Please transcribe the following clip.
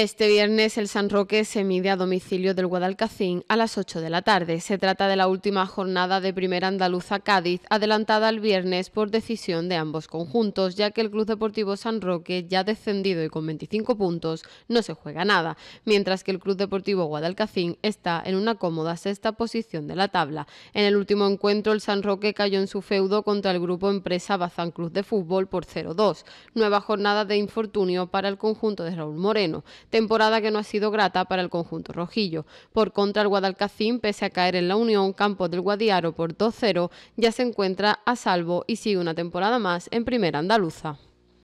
Este viernes el San Roque se mide a domicilio del Guadalcacín a las 8 de la tarde. Se trata de la última jornada de Primera Andaluza Cádiz, adelantada al viernes por decisión de ambos conjuntos, ya que el Club Deportivo San Roque, ya descendido y con 25 puntos, no se juega nada, mientras que el Club Deportivo Guadalcacín está en una cómoda sexta posición de la tabla. En el último encuentro el San Roque cayó en su feudo contra el grupo empresa Bazán Cruz de Fútbol por 0-2. Nueva jornada de infortunio para el conjunto de Raúl Moreno temporada que no ha sido grata para el conjunto rojillo. Por contra, el Guadalcacín, pese a caer en la Unión Campo del Guadiaro por 2-0, ya se encuentra a salvo y sigue una temporada más en primera andaluza.